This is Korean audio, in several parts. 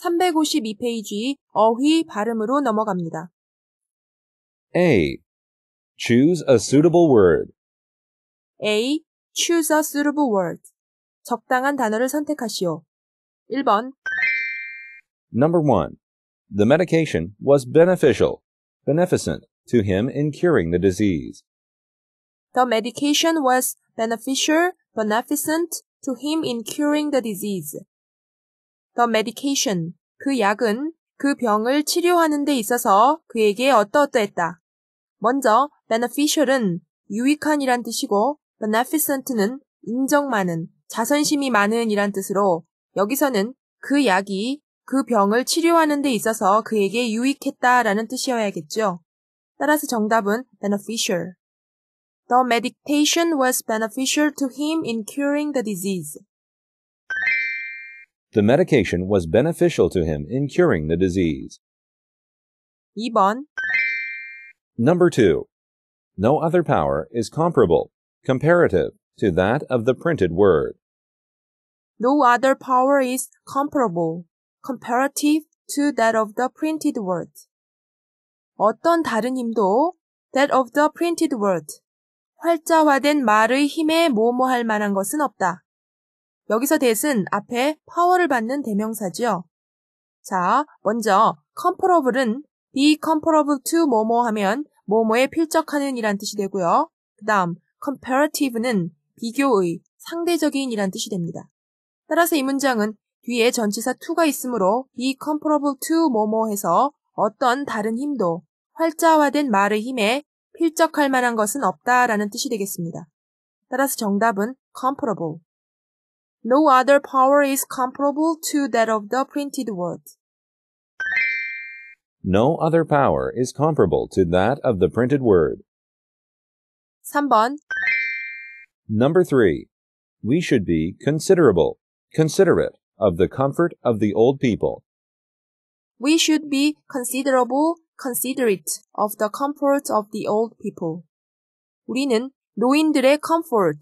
352페이지 어휘 발음으로 넘어갑니다. A. Choose a suitable word. A. Choose a suitable word. 적당한 단어를 선택하시오. 1번 Number 1. The medication was beneficial, beneficent to him in curing the disease. The medication was beneficial, beneficent to him in curing the disease. The medication. 그 약은 그 병을 치료하는 데 있어서 그에게 어떠어떠했다. 먼저 beneficial은 유익한이란 뜻이고 beneficent는 인정 많은, 자선심이 많은 이란 뜻으로 여기서는 그 약이 그 병을 치료하는 데 있어서 그에게 유익했다라는 뜻이어야겠죠. 따라서 정답은 beneficial. The meditation was beneficial to him in curing the disease. The medication was beneficial to him in curing the disease. 2번 Number 2. No other power is comparable, comparative, to that of the printed word. No other power is comparable, comparative to that of the printed word. 어떤 다른 힘도 that of the printed word, 활자화된 말의 힘에 모모할 만한 것은 없다. 여기서 대신 앞에 파워를 받는 대명사지요. 자, 먼저 comparable은 be comparable to 뭐뭐 하면 뭐뭐에 필적하는 이란 뜻이 되고요. 그 다음 comparative는 비교의, 상대적인 이란 뜻이 됩니다. 따라서 이 문장은 뒤에 전치사 to가 있으므로 be comparable to 뭐뭐 해서 어떤 다른 힘도 활자화된 말의 힘에 필적할 만한 것은 없다라는 뜻이 되겠습니다. 따라서 정답은 comparable. No other power is comparable to that of the printed word. No other power is comparable to that of the printed word. 3번 Number 3. We should be considerable, considerate of the comfort of the old people. We should be considerable, considerate of the comfort of the old people. 우리는 노인들의 comfort,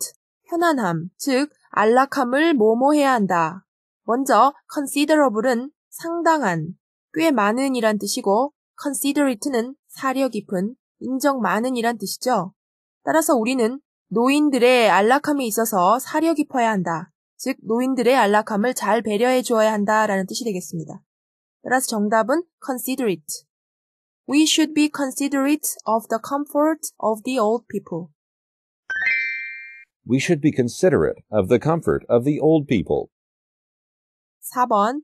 편안함, 즉 안락함을 모모해야 한다. 먼저 considerable은 상당한, 꽤 많은 이란 뜻이고 considerate는 사려 깊은, 인정 많은 이란 뜻이죠. 따라서 우리는 노인들의 안락함에 있어서 사려 깊어야 한다. 즉, 노인들의 안락함을 잘 배려해 주어야 한다라는 뜻이 되겠습니다. 따라서 정답은 considerate. We should be considerate of the comfort of the old people. we should be considerate of the comfort of the old people. 4번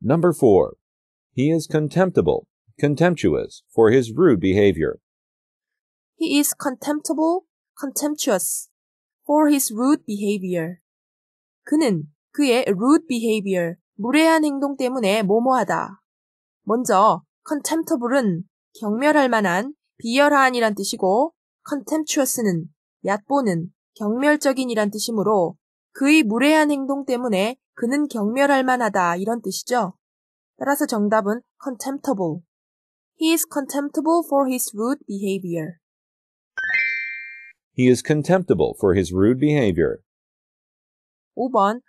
Number 4. He is contemptible, contemptuous for his rude behavior. He is contemptible, contemptuous for his rude behavior. 그는 그의 rude behavior, 무례한 행동 때문에 모모하다. 먼저 contemptible은 경멸할 만한 비열한이란 뜻이고 contemptuous는 얕보는, 경멸적인이란 뜻이므로 그의 무례한 행동 때문에 그는 경멸할 만하다 이런 뜻이죠. 따라서 정답은 contemptible. He is contemptible for his rude behavior. He is contemptible for his rude behavior. 5번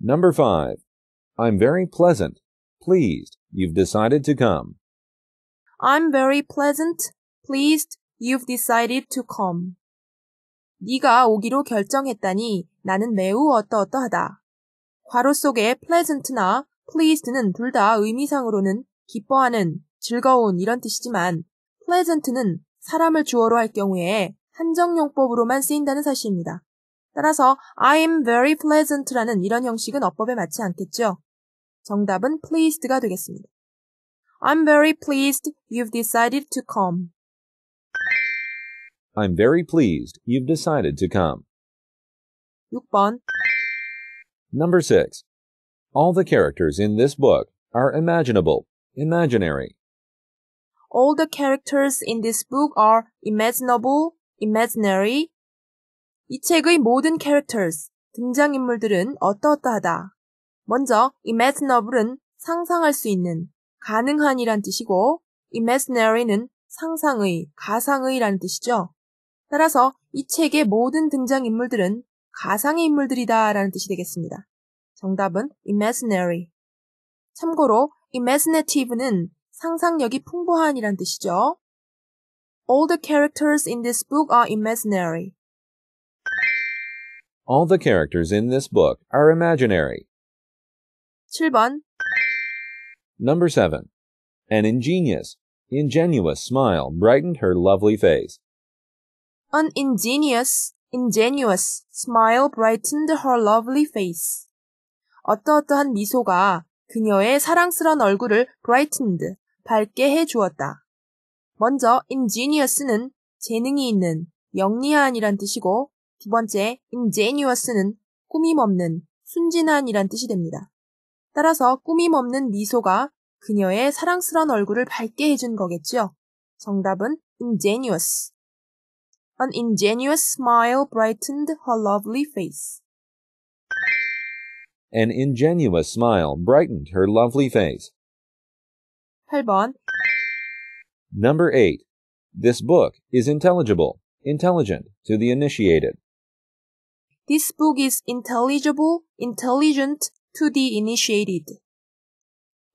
Number 5. I'm very pleasant. Pleased you've decided to come. I'm very pleasant. Pleased You've decided to come. 네가 오기로 결정했다니 나는 매우 어떠어떠하다. 괄호 속에 pleasant나 pleased는 둘 다 의미상으로는 기뻐하는, 즐거운 이런 뜻이지만 pleasant는 사람을 주어로 할 경우에 한정용법으로만 쓰인다는 사실입니다. 따라서 I'm very pleasant라는 이런 형식은 어법에 맞지 않겠죠. 정답은 pleased가 되겠습니다. I'm very pleased you've decided to come. I'm very pleased you've decided to come. 6번 Number 6. All the characters in this book are imaginable, imaginary. All the characters in this book are imaginable, imaginary. 이 책의 모든 characters, 등장인물들은 어떠어떠하다. 먼저 imaginable은 상상할 수 있는, 가능한이란 뜻이고 imaginary는 상상의, 가상의라는 뜻이죠. 따라서 이 책의 모든 등장인물들은 가상의 인물들이다 라는 뜻이 되겠습니다. 정답은 imaginary. 참고로 imaginative는 상상력이 풍부한이란 뜻이죠. All the characters in this book are imaginary. All the characters in this book are imaginary. 7번 Number 7. An ingenious, ingenuous smile brightened her lovely face. An ingenious, ingenuous smile brightened her lovely face. 어떠어떠한 미소가 그녀의 사랑스런 얼굴을 brightened, 밝게 해 주었다. 먼저 ingenious는 재능이 있는, 영리한이란 뜻이고 두 번째 ingenious는 꾸밈없는, 순진한이란 뜻이 됩니다. 따라서 꾸밈없는 미소가 그녀의 사랑스런 얼굴을 밝게 해준 거겠죠 정답은 ingenuous. An ingenuous smile brightened her lovely face. An ingenuous smile brightened her lovely face. 8번 Number 8. This book is intelligible, intelligent to the initiated. This book is intelligible, intelligent to the initiated.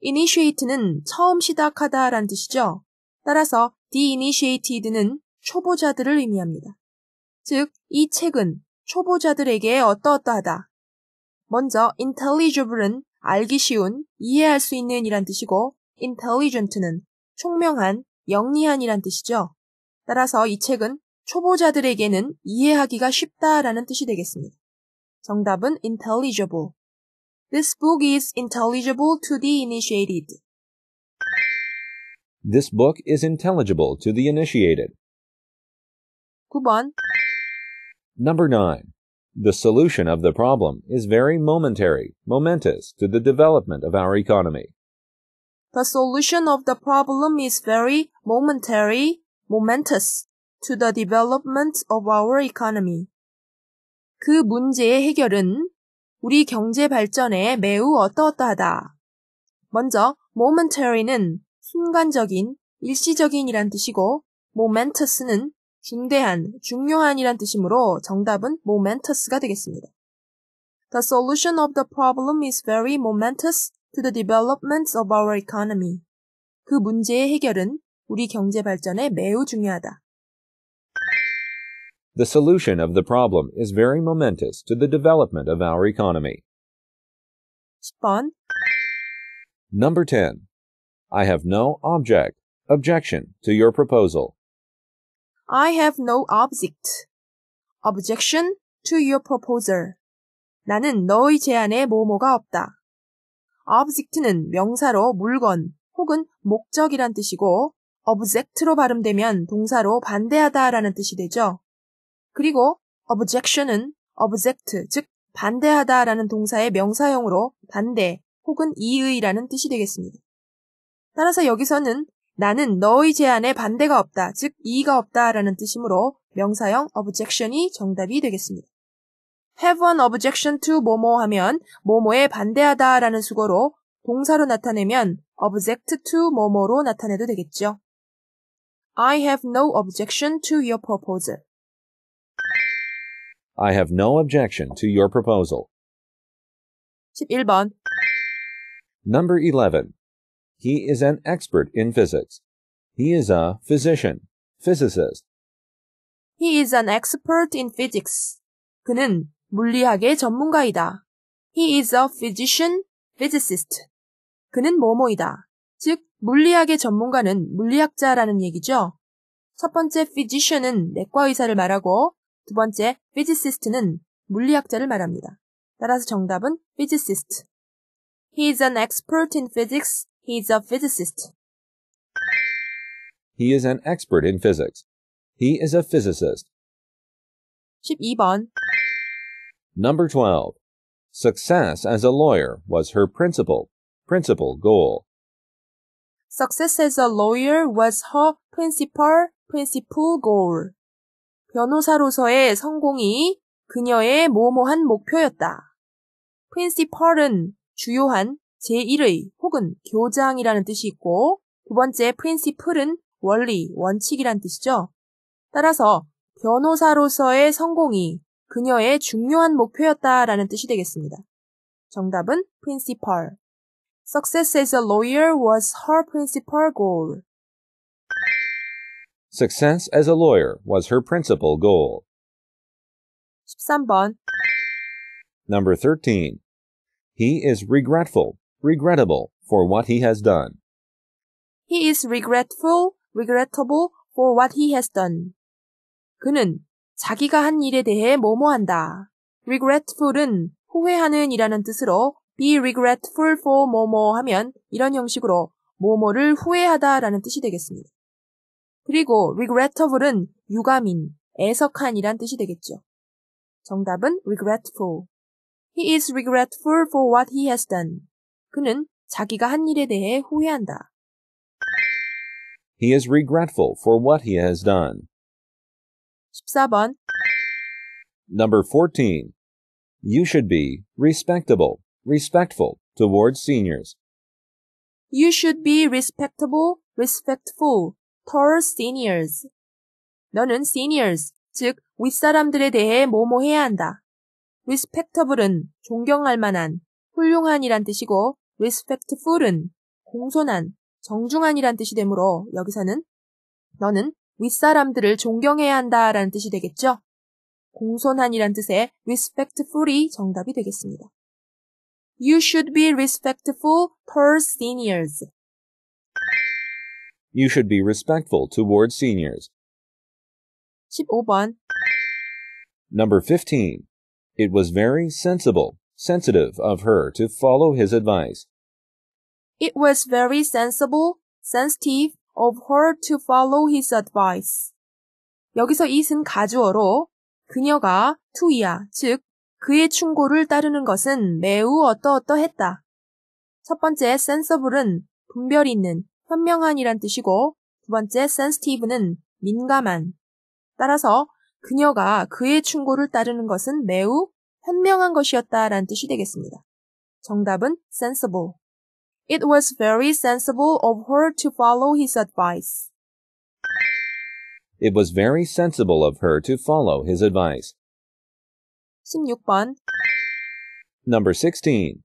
initiate는 처음 시작하다란 뜻이죠. 따라서 the initiated는 초보자들을 의미합니다. 즉, 이 책은 초보자들에게 어떠어떠하다. 먼저 intelligible은 알기 쉬운, 이해할 수 있는 이란 뜻이고 intelligent는 총명한, 영리한 이란 뜻이죠. 따라서 이 책은 초보자들에게는 이해하기가 쉽다라는 뜻이 되겠습니다. 정답은 intelligible. This book is intelligible to the initiated. This book is intelligible to the initiated. 9번 Number 9. The solution of the problem is very momentary, momentous to the development of our economy. The solution of the problem is very momentary, momentous to the development of our economy. 그 문제의 해결은 우리 경제 발전에 매우 어떠어떠하다. 먼저 momentary는 순간적인, 일시적인이란 뜻이고 momentous는 중대한, 중요한이란 뜻이므로 정답은 momentous가 되겠습니다. The solution of the problem is very momentous to the development of our economy. 그 문제의 해결은 우리 경제 발전에 매우 중요하다. The solution of the problem is very momentous to the development of our economy. 10번 Number 10. I have no object, objection to your proposal. I have no object. objection to your proposal. 나는 너의 제안에 뭐뭐가 없다. object는 명사로 물건 혹은 목적이란 뜻이고 object로 발음되면 동사로 반대하다라는 뜻이 되죠. 그리고 objection은 object 즉 반대하다라는 동사의 명사형으로 반대 혹은 이의라는 뜻이 되겠습니다. 따라서 여기서는 나는 너의 제안에 반대가 없다, 즉 이의가 없다라는 뜻이므로 명사형 objection이 정답이 되겠습니다. have an objection to 뭐뭐 하면 뭐뭐에 반대하다라는 수거로 동사로 나타내면 object to 뭐뭐로 나타내도 되겠죠. I have no objection to your proposal. I have no objection to your proposal. 11번. Number 11. He is an expert in physics. He is a physician, physicist. He is an expert in physics. 그는 물리학의 전문가이다. He is a physician, physicist. 그는 뭐뭐이다. 즉, 물리학의 전문가는 물리학자라는 얘기죠. 첫 번째 physician은 내과 의사를 말하고 두 번째 physicist는 물리학자를 말합니다. 따라서 정답은 physicist. He is an expert in physics He's a physicist. He is an expert in physics. He is a physicist. 12번. Number 12. Success as a lawyer was her principal, principal goal. Success as a lawyer was her principal, principal goal. 변호사로서의 성공이 그녀의 모모한 목표였다. principal은 주요한, 제1의 혹은 교장이라는 뜻이 있고 두 번째 principle은 원리, 원칙이란 뜻이죠. 따라서 변호사로서의 성공이 그녀의 중요한 목표였다라는 뜻이 되겠습니다. 정답은 principal. Success as a lawyer was her principal goal. Success as a lawyer was her principal goal. 13번. Number 13. He is regretful regrettable for what he has done. He is regretful, regrettable for what he has done. 그는 자기가 한 일에 대해 뭐뭐한다. regretful은 후회하는 이라는 뜻으로 be regretful for 뭐뭐 하면 이런 형식으로 뭐뭐를 후회하다 라는 뜻이 되겠습니다. 그리고 regrettable은 유감인, 애석한 이란 뜻이 되겠죠. 정답은 regretful. He is regretful for what he has done. 그는 자기가 한 일에 대해 후회한다. He is regretful for what he has done. 14번 Number 14. You should be respectable, respectful towards seniors. You should be respectable, respectful towards seniors. 너는 seniors, 즉 윗사람들에 대해 뭐뭐 해야 한다. respectable은 존경할 만한, 훌륭한이란 뜻이고 respectful은 공손한, 정중한이란 뜻이 되므로 여기서는 너는 윗사람들을 존경해야 한다라는 뜻이 되겠죠. 공손한이란 뜻의 respectful이 정답이 되겠습니다. You should be respectful towards seniors. You should be respectful towards seniors. 15번. Number 15. It was very sensible, sensitive of her to follow his advice. It was very sensible, sensitive of her to follow his advice. 여기서 it은 가주어로 그녀가 to 이하, 즉 그의 충고를 따르는 것은 매우 어떠어떠했다. 첫 번째 sensible은 분별 있는, 현명한이란 뜻이고 두 번째 sensitive는 민감한. 따라서 그녀가 그의 충고를 따르는 것은 매우 현명한 것이었다라는 뜻이 되겠습니다. 정답은 sensible. It was very sensible of her to follow his advice. It was very sensible of her to follow his advice. 16번 Number 16.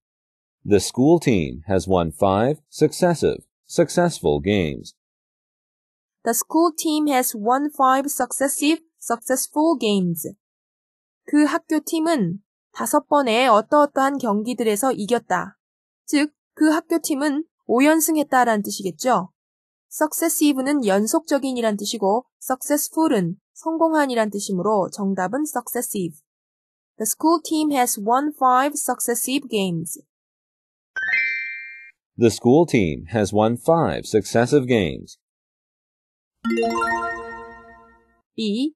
The school team has won five successive, successful games. The school team has won five successive, successful games. 그 학교 팀은 다섯 번의 어떠어떠한 경기들에서 이겼다. 즉, 그 학교팀은 5연승 했다란 뜻이겠죠. successive는 연속적인이란 뜻이고 successful은 성공한이란 뜻이므로 정답은 successive. The school team has won five successive games. The school team has won five successive games. B.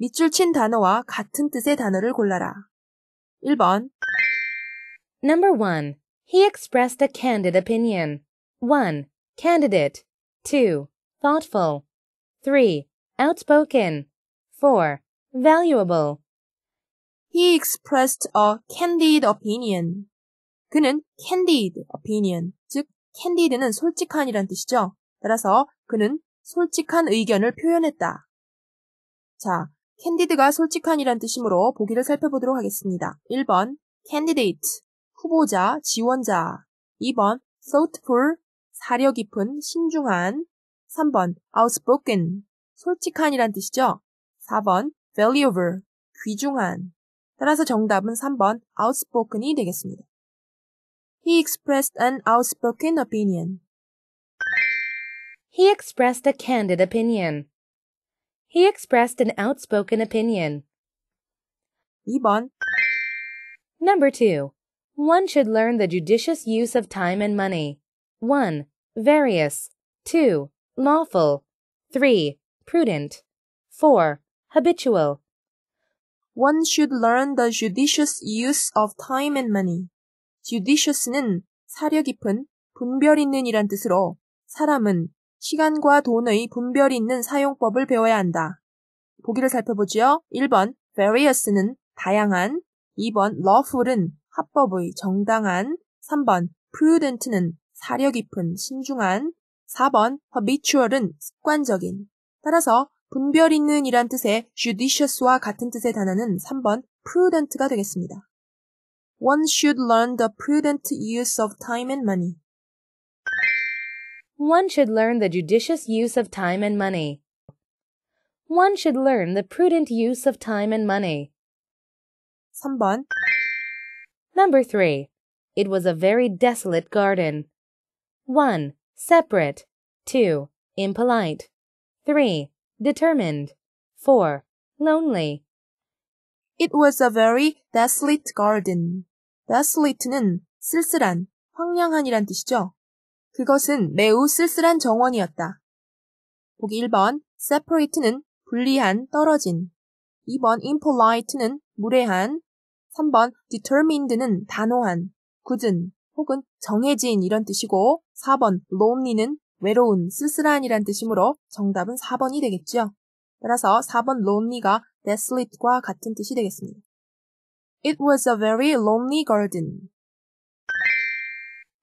밑줄 친 단어와 같은 뜻의 단어를 골라라. 1번 Number 1. He expressed a candid opinion. 1. Candidate. 2. Thoughtful. 3. Outspoken. 4. Valuable. He expressed a candid opinion. 그는 candid opinion, 즉 candid는 솔직한이란 뜻이죠. 따라서 그는 솔직한 의견을 표현했다. 자, candid가 솔직한이란 뜻이므로 보기를 살펴보도록 하겠습니다. 1번 candidate 후보자, 지원자. 2번 thoughtful, 사려 깊은, 신중한. 3번 outspoken, 솔직한이란 뜻이죠. 4번 valuable, 귀중한. 따라서 정답은 3번 outspoken이 되겠습니다. He expressed an outspoken opinion. He expressed a candid opinion. He expressed an outspoken opinion. 2번 Number 2. One should learn the judicious use of time and money. 1. Various. 2. Lawful. 3. Prudent. 4. Habitual. One should learn the judicious use of time and money. judicious는 사려 깊은, 분별 있는 이란 뜻으로 사람은 시간과 돈의 분별 있는 사용법을 배워야 한다. 보기를 살펴보지요. 1번 various는 다양한, 2번 lawful은 합법의 정당한 3번 prudent는 사려 깊은 신중한 4번 habitual은 습관적인 따라서 분별 있는 이란 뜻의 judicious와 같은 뜻의 단어는 3번 prudent가 되겠습니다. One should learn the prudent use of time and money. One should learn the judicious use of time and money. One should learn the prudent use of time and money. 3번 Number 3. It was a very desolate garden. 1. Separate. 2. Impolite. 3. Determined. 4. Lonely. It was a very desolate garden. desolate는 쓸쓸한, 황량한이란 뜻이죠. 그것은 매우 쓸쓸한 정원이었다. 보기 1번, separate는 분리한, 떨어진. 2번, impolite는 무례한, 3번 determined는 단호한, 굳은 혹은 정해진 이런 뜻이고 4번 lonely는 외로운, 쓸쓸한이란 뜻이므로 정답은 4번이 되겠지요. 따라서 4번 lonely가 desolate과 같은 뜻이 되겠습니다. It was a very lonely garden.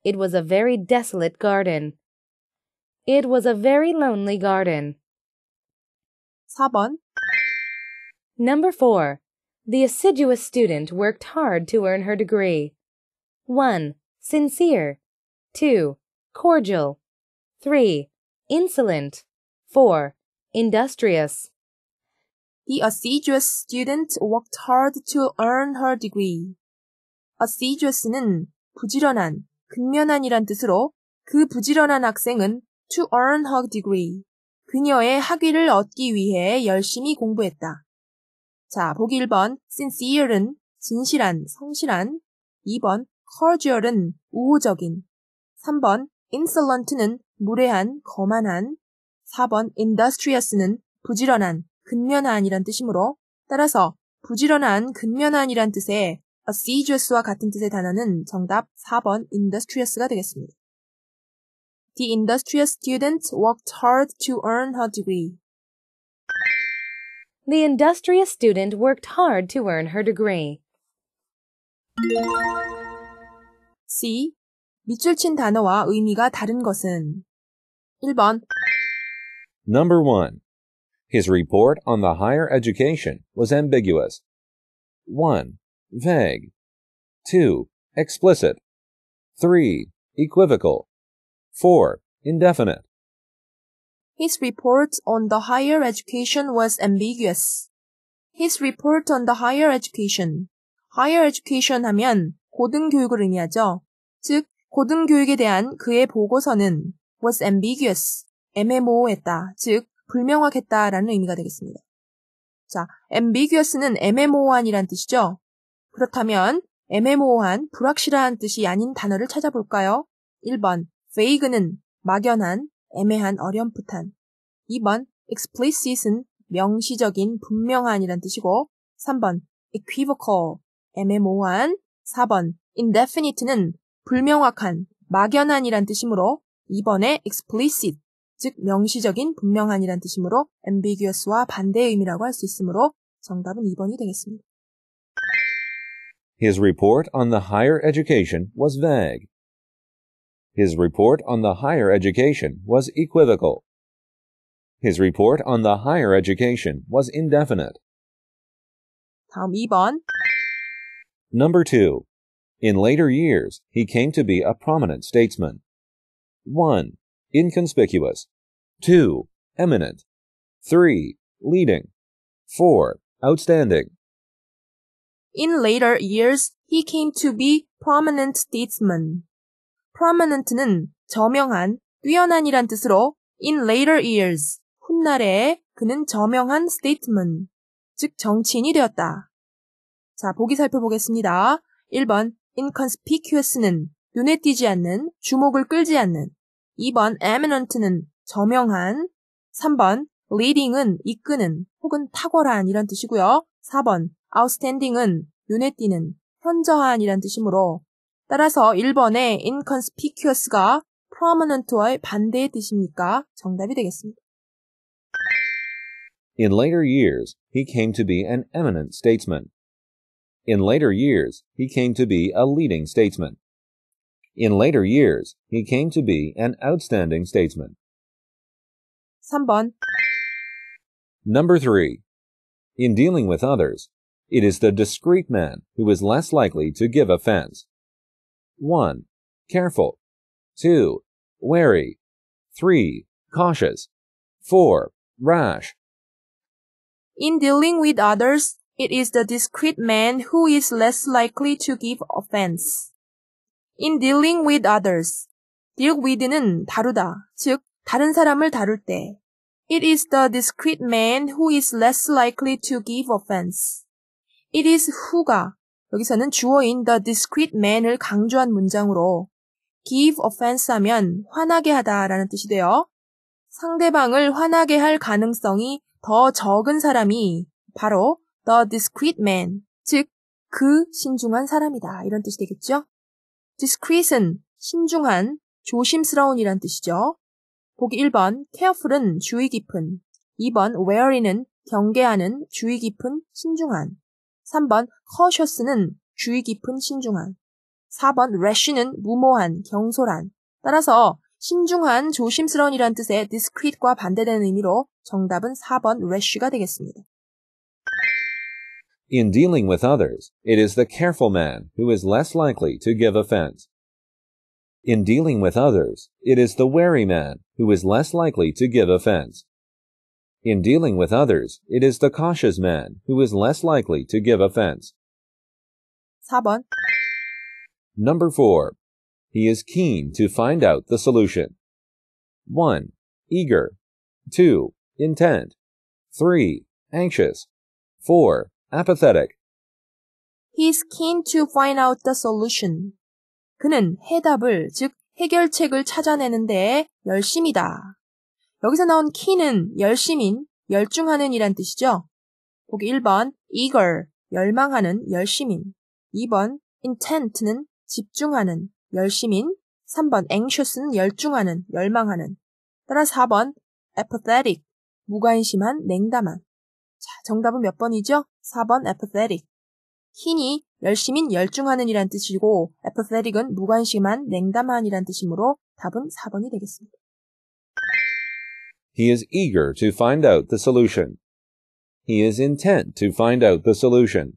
It was a very desolate garden. It was a very lonely garden. 4번 Number 4 The assiduous student worked hard to earn her degree. 1. Sincere. 2. Cordial. 3. Insolent. 4. Industrious. The assiduous student worked hard to earn her degree. assiduous는 부지런한, 근면한이란 뜻으로 그 부지런한 학생은 to earn her degree, 그녀의 학위를 얻기 위해 열심히 공부했다. 자, 보기 1번 sincere은 진실한, 성실한 2번 cordial은 우호적인 3번 insolent는 무례한, 거만한 4번 industrious는 부지런한, 근면한이란 뜻이므로 따라서 부지런한, 근면한이란 뜻의 assiduous와 같은 뜻의 단어는 정답 4번 industrious가 되겠습니다. The industrious student worked hard to earn her degree. The industrious student worked hard to earn her degree. C. 밑줄 친 단어와 의미가 다른 것은 1번 Number 1. His report on the higher education was ambiguous. 1. Vague. 2. Explicit. 3. Equivocal. 4. Indefinite. His report on the higher education was ambiguous. His report on the higher education. higher education 하면 고등교육을 의미하죠. 즉, 고등교육에 대한 그의 보고서는 was ambiguous, 애매모호했다, 즉, 불명확했다라는 의미가 되겠습니다. 자, ambiguous는 애매모호한이란 뜻이죠. 그렇다면 애매모호한, 불확실한 뜻이 아닌 단어를 찾아볼까요? 1번, vague는 막연한, 애매한 어렴풋한. 2번 explicit은 명시적인 분명한이란 뜻이고 3번 equivocal 애매모호한 4번 indefinite는 불명확한 막연한이란 뜻이므로 2번의 explicit 즉 명시적인 분명한이란 뜻이므로 ambiguous와 반대의 의미라고 할 수 있으므로 정답은 2번이 되겠습니다. His report on the higher education was vague. His report on the higher education was equivocal. His report on the higher education was indefinite. 다음 2번. Number 2. In later years, he came to be a prominent statesman. 1. Inconspicuous. 2. Eminent. 3. Leading. 4. Outstanding. In later years, he came to be prominent statesman. prominent는 저명한, 뛰어난이란 뜻으로 in later years, 훗날에 그는 저명한 statement, 즉 정치인이 되었다. 자, 보기 살펴보겠습니다. 1번 inconspicuous는 눈에 띄지 않는, 주목을 끌지 않는. 2번 eminent는 저명한. 3번 leading은 이끄는 혹은 탁월한 이란 뜻이고요. 4번 outstanding은 눈에 띄는, 현저한 이란 뜻이므로 따라서 1번의 inconspicuous가 prominent와의 반대의 뜻입니까? 정답이 되겠습니다. In later years, he came to be an eminent statesman. In later years, he came to be a leading statesman. In later years, he came to be an outstanding statesman. 3번 Number 3. In dealing with others, it is the discreet man who is less likely to give offense. 1. Careful. 2. Wary. 3. Cautious. 4. Rash. In dealing with others, it is the discreet man who is less likely to give offense. In dealing with others, deal with는 다루다, 즉 다른 사람을 다룰 때. It is the discreet man who is less likely to give offense. It is who가 여기서는 주어인 the discreet man을 강조한 문장으로 give offense 하면 화나게 하다라는 뜻이 되어 상대방을 화나게 할 가능성이 더 적은 사람이 바로 the discreet man, 즉 그 신중한 사람이다 이런 뜻이 되겠죠. discreet은 신중한, 조심스러운이란 뜻이죠. 보기 1번 careful은 주의 깊은, 2번 wary는 경계하는, 주의 깊은, 신중한, 3번 cautious는 주의 깊은 신중한, 4번 rash는 무모한, 경솔한. 따라서 신중한, 조심스러운이란 뜻의 discreet과 반대되는 의미로 정답은 4번 rash가 되겠습니다. In dealing with others, it is the careful man who is less likely to give offense. In dealing with others, it is the wary man who is less likely to give offense. In dealing with others, it is the cautious man who is less likely to give offense. 4번. Number 4. He is keen to find out the solution. 1. Eager. 2. Intent. 3. Anxious. 4. Apathetic. He is keen to find out the solution. 그는 해답을, 즉 해결책을 찾아내는 열심이다. 여기서 나온 키는 열심인, 열중하는 이란 뜻이죠. 보기 1번 eager, 열망하는, 열심인 2번 intent는 집중하는, 열심인 3번 anxious는 열중하는, 열망하는 따라 4번 apathetic, 무관심한, 냉담한 자, 정답은 몇 번이죠? 4번 apathetic 키니 열심인, 열중하는 이란 뜻이고 apathetic은 무관심한, 냉담한 이란 뜻이므로 답은 4번이 되겠습니다. He is eager to find out the solution. He is intent to find out the solution.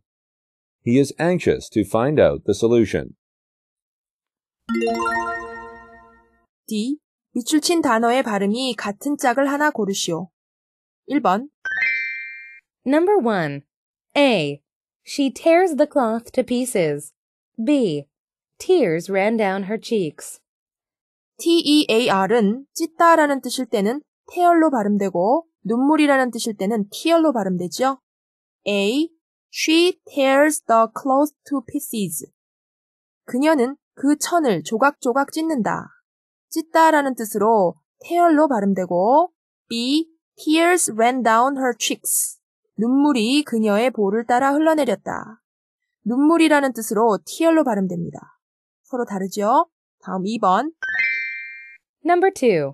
He is anxious to find out the solution. D. 밑줄 친 단어의 발음이 같은 짝을 하나 고르시오. 1번 Number 1. A. She tears the cloth to pieces. B. Tears ran down her cheeks. T E 찢다라는 뜻일 때는 태열로 발음되고 눈물이라는 뜻일 때는 tear로 발음되죠. A. She tears the clothes to pieces. 그녀는 그 천을 조각조각 찢는다. 찢다라는 뜻으로 tear로 발음되고 B. Tears ran down her cheeks. 눈물이 그녀의 볼을 따라 흘러내렸다. 눈물이라는 뜻으로 tear로 발음됩니다. 서로 다르죠? 다음 2번. Number 2.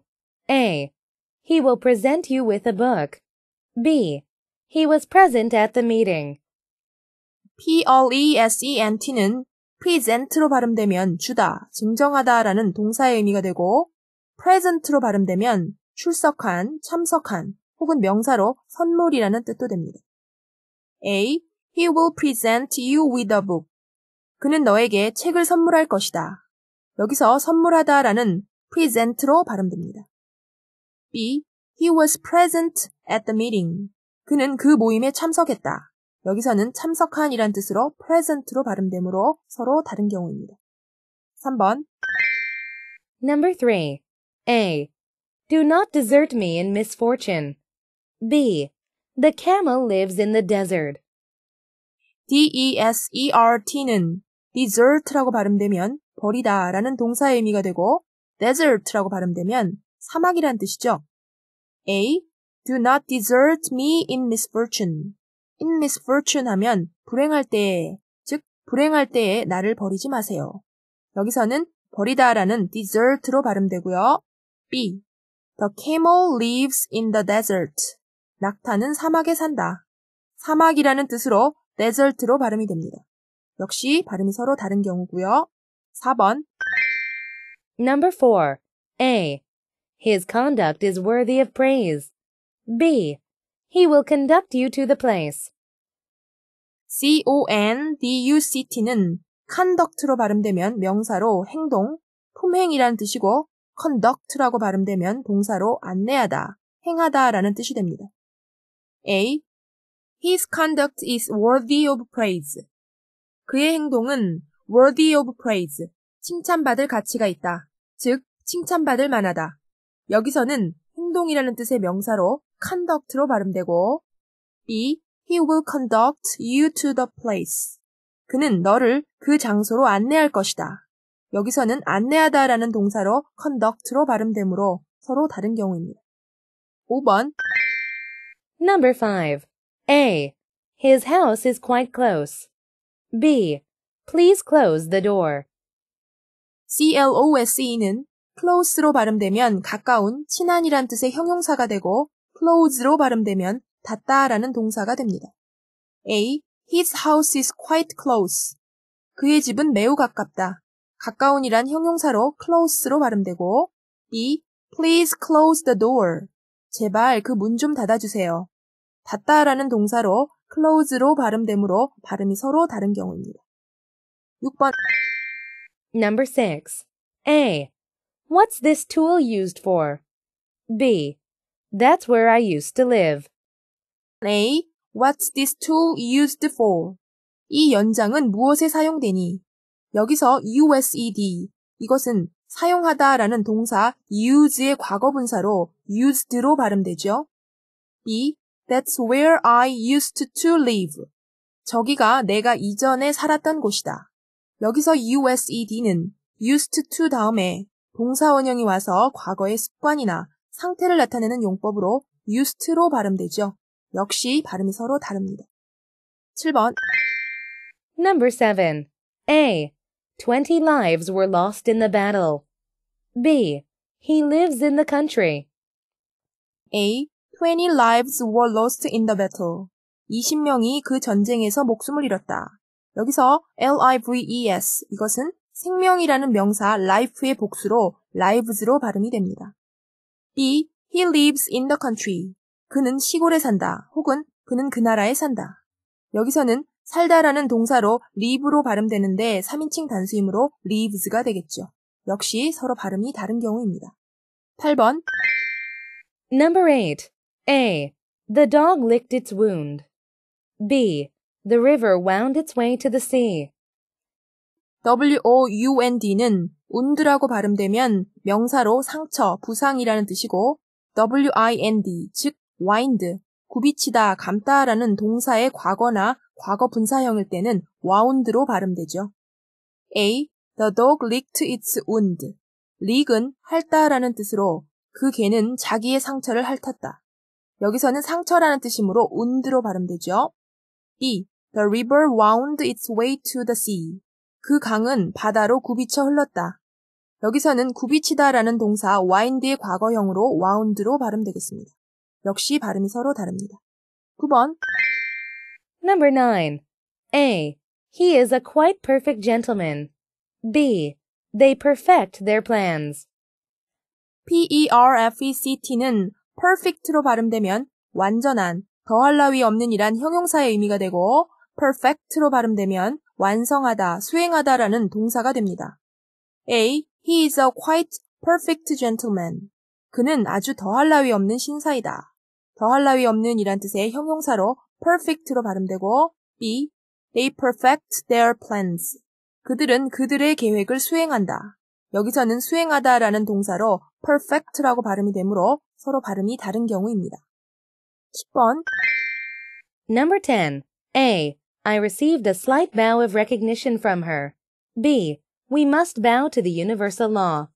A. He will present you with a book. B. He was present at the meeting. present는 present로 발음되면 주다, 증정하다라는 동사의 의미가 되고 present로 발음되면 출석한, 참석한 혹은 명사로 선물이라는 뜻도 됩니다. A. He will present you with a book. 그는 너에게 책을 선물할 것이다. 여기서 선물하다라는 present로 발음됩니다. B. He was present at the meeting. 그는 그 모임에 참석했다. 여기서는 참석한이란 뜻으로 present로 발음되므로 서로 다른 경우입니다. 3번 Number 3. A. Do not desert me in misfortune. B. The camel lives in the desert. D-E-S-E-R-T는 desert라고 발음되면 버리다라는 동사의 의미가 되고 desert라고 발음되면 사막이란 뜻이죠. A. Do not desert me in misfortune. in misfortune 하면 불행할 때에, 즉, 불행할 때에 나를 버리지 마세요. 여기서는 버리다 라는 desert로 발음되고요. B. The camel lives in the desert. 낙타는 사막에 산다. 사막이라는 뜻으로 desert로 발음이 됩니다. 역시 발음이 서로 다른 경우고요. 4번 Number 4. A. His conduct is worthy of praise. B. He will conduct you to the place. conduct는 conduct로 발음되면 명사로 행동, 품행이라는 뜻이고 conduct라고 발음되면 동사로 안내하다, 행하다라는 뜻이 됩니다. A. His conduct is worthy of praise. 그의 행동은 worthy of praise, 칭찬받을 가치가 있다. 즉, 칭찬받을 만하다. 여기서는 행동이라는 뜻의 명사로 conduct로 발음되고 B. He will conduct you to the place. 그는 너를 그 장소로 안내할 것이다. 여기서는 안내하다라는 동사로 conduct로 발음되므로 서로 다른 경우입니다. 5번 Number 5. A. His house is quite close. B. Please close the door. CLOSE는 close로 발음되면 가까운, 친한이란 뜻의 형용사가 되고 close로 발음되면 닫다라는 동사가 됩니다. A. His house is quite close. 그의 집은 매우 가깝다. 가까운이란 형용사로 close로 발음되고 B. Please close the door. 제발 그 문 좀 닫아주세요. 닫다라는 동사로 close로 발음되므로 발음이 서로 다른 경우입니다. 6번 Number 6. A. What's this tool used for? B. That's where I used to live. A. What's this tool used for? 이 연장은 무엇에 사용되니? 여기서 used, 이것은 사용하다 라는 동사 use의 과거분사로 used로 발음되죠. B. That's where I used to live. 저기가 내가 이전에 살았던 곳이다. 여기서 used는 used to 다음에 동사원형이 와서 과거의 습관이나 상태를 나타내는 용법으로 used로 발음되죠. 역시 발음이 서로 다릅니다. 7번 Number 7. A. 20 lives were lost in the battle. B. He lives in the country. A. 20 lives were lost in the battle. 20명이 그 전쟁에서 목숨을 잃었다. 여기서 lives 이것은 생명이라는 명사 life의 복수로 lives로 발음이 됩니다. B. He lives in the country. 그는 시골에 산다 혹은 그는 그 나라에 산다. 여기서는 살다라는 동사로 live로 발음되는데 3인칭 단수이므로 lives가 되겠죠. 역시 서로 발음이 다른 경우입니다. 8번 Number 8. A. The dog licked its wound. B. The river wound its way to the sea. wound는 운드라고 발음되면 명사로 상처, 부상이라는 뜻이고 wind 즉 wind 굽이치다, 감다라는 동사의 과거나 과거 분사형일 때는 o u n d 로 발음되죠. A. The dog licked its wound. lick은 핥다라는 뜻으로 그 개는 자기의 상처를 핥았다. 여기서는 상처라는 뜻이므로 wound로 발음되죠. B. The river wound its way to the sea. 그 강은 바다로 굽이쳐 흘렀다. 여기서는 굽이치다라는 동사 와인드의 과거형으로 와운드로 발음되겠습니다. 역시 발음이 서로 다릅니다. 9번 Number 9. A. He is a quite perfect gentleman. B. They perfect their plans. perfect는 perfect로 발음되면 완전한, 더할 나위 없는 이란 형용사의 의미가 되고 perfect로 발음되면 완성하다, 수행하다라는 동사가 됩니다. A. He is a quite perfect gentleman. 그는 아주 더할 나위 없는 신사이다. 더할 나위 없는 이란 뜻의 형용사로 perfect로 발음되고 B. They perfect their plans. 그들은 그들의 계획을 수행한다. 여기서는 수행하다라는 동사로 perfect라고 발음이 되므로 서로 발음이 다른 경우입니다. 10번 Number 10. A. I received a slight bow of recognition from her. B. We must bow to the universal law.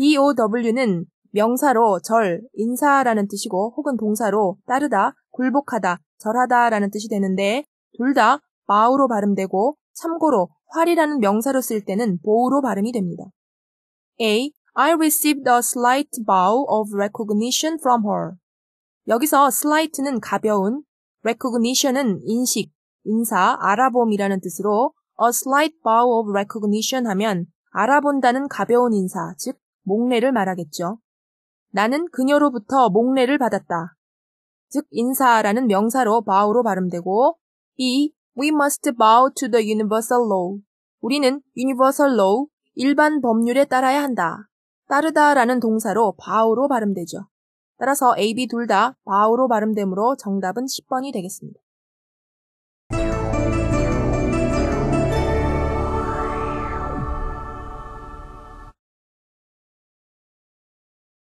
BOW는 명사로 절, 인사라는 뜻이고 혹은 동사로 따르다, 굴복하다, 절하다 라는 뜻이 되는데 둘다 마우로 발음되고 참고로 활이라는 명사로 쓸 때는 보우로 발음이 됩니다. A. I received a slight bow of recognition from her. 여기서 slight는 가벼운, recognition은 인식, 인사, 알아봄이라는 뜻으로 a slight bow of recognition 하면 알아본다는 가벼운 인사, 즉 목례를 말하겠죠. 나는 그녀로부터 목례를 받았다. 즉 인사라는 명사로 bow로 발음되고 b we must bow to the universal law. 우리는 universal law 일반 법률에 따라야 한다. 따르다라는 동사로 bow로 발음되죠. 따라서 A, B 둘 다 bow로 발음되므로 정답은 10번이 되겠습니다.